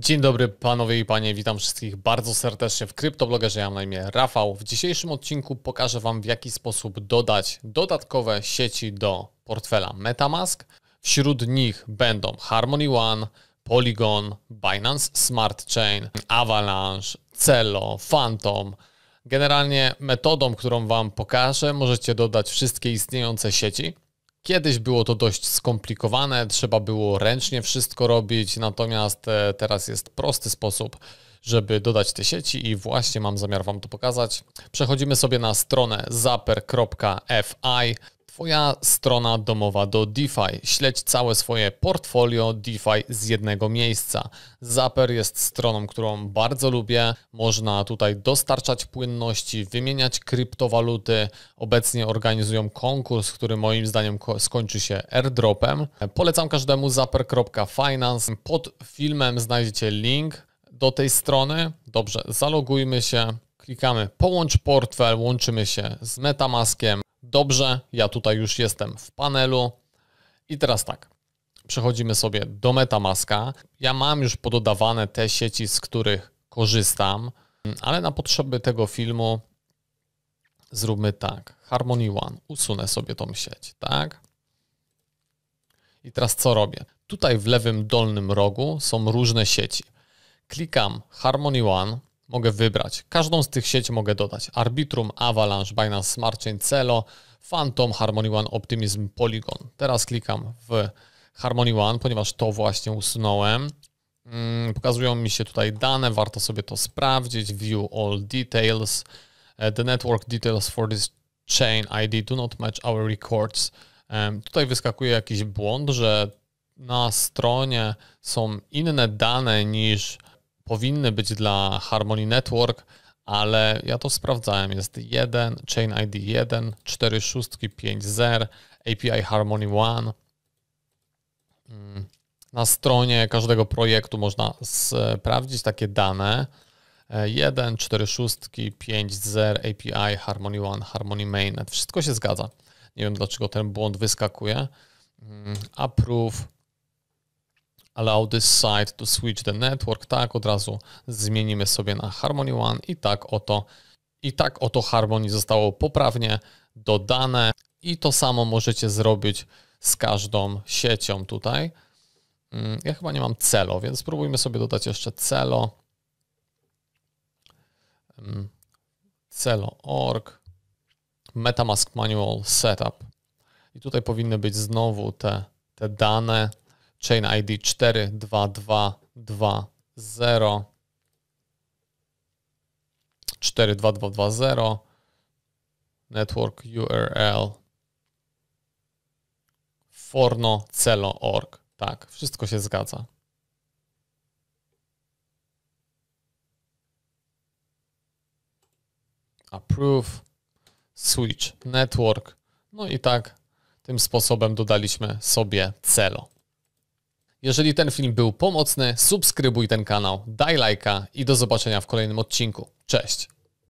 Dzień dobry panowie i panie, witam wszystkich bardzo serdecznie w Kryptoblogerze, ja mam na imię Rafał. W dzisiejszym odcinku pokażę Wam w jaki sposób dodać dodatkowe sieci do portfela Metamask. Wśród nich będą Harmony One, Polygon, Binance Smart Chain, Avalanche, Cello, Phantom. Generalnie metodą, którą Wam pokażę możecie dodać wszystkie istniejące sieci Kiedyś było to dość skomplikowane, trzeba było ręcznie wszystko robić, natomiast e, teraz jest prosty sposób, żeby dodać te sieci i właśnie mam zamiar Wam to pokazać. Przechodzimy sobie na stronę zaper.fi. Twoja strona domowa do DeFi. Śledź całe swoje portfolio DeFi z jednego miejsca. Zaper jest stroną, którą bardzo lubię. Można tutaj dostarczać płynności, wymieniać kryptowaluty. Obecnie organizują konkurs, który moim zdaniem skończy się airdropem. Polecam każdemu zaper.finance. Pod filmem znajdziecie link do tej strony. Dobrze, zalogujmy się. Klikamy połącz portfel, łączymy się z Metamaskiem. Dobrze, ja tutaj już jestem w panelu. I teraz tak, przechodzimy sobie do Metamaska. Ja mam już pododawane te sieci, z których korzystam, ale na potrzeby tego filmu zróbmy tak. Harmony One, usunę sobie tą sieć, tak? I teraz co robię? Tutaj w lewym dolnym rogu są różne sieci. Klikam Harmony One, mogę wybrać. Każdą z tych sieci mogę dodać. Arbitrum, Avalanche, Binance Smart Chain, Celo, Phantom, Harmony One, Optimism, Polygon. Teraz klikam w Harmony One, ponieważ to właśnie usunąłem. Mm, pokazują mi się tutaj dane, warto sobie to sprawdzić. View all details. E, the network details for this chain ID do not match our records. E, tutaj wyskakuje jakiś błąd, że na stronie są inne dane niż powinny być dla Harmony Network, ale ja to sprawdzałem. Jest 1, Chain ID 1, 4650, API Harmony One. Mm, na stronie każdego projektu można sprawdzić takie dane. 1, 46, 50, API, Harmony One, Harmony Mainnet. Wszystko się zgadza. Nie wiem dlaczego ten błąd wyskakuje. Mm, approve allow this site to switch the network, tak, od razu zmienimy sobie na Harmony One i tak oto, i tak oto Harmony zostało poprawnie dodane i to samo możecie zrobić z każdą siecią tutaj. Mm, ja chyba nie mam celo, więc spróbujmy sobie dodać jeszcze celo. Mm, Celo.org Metamask Manual Setup. I tutaj powinny być znowu te, te dane, chain ID 42220 42220 network URL forno.celo.org. Tak, wszystko się zgadza. Approve, switch network. No i tak tym sposobem dodaliśmy sobie celo. Jeżeli ten film był pomocny, subskrybuj ten kanał, daj lajka i do zobaczenia w kolejnym odcinku. Cześć!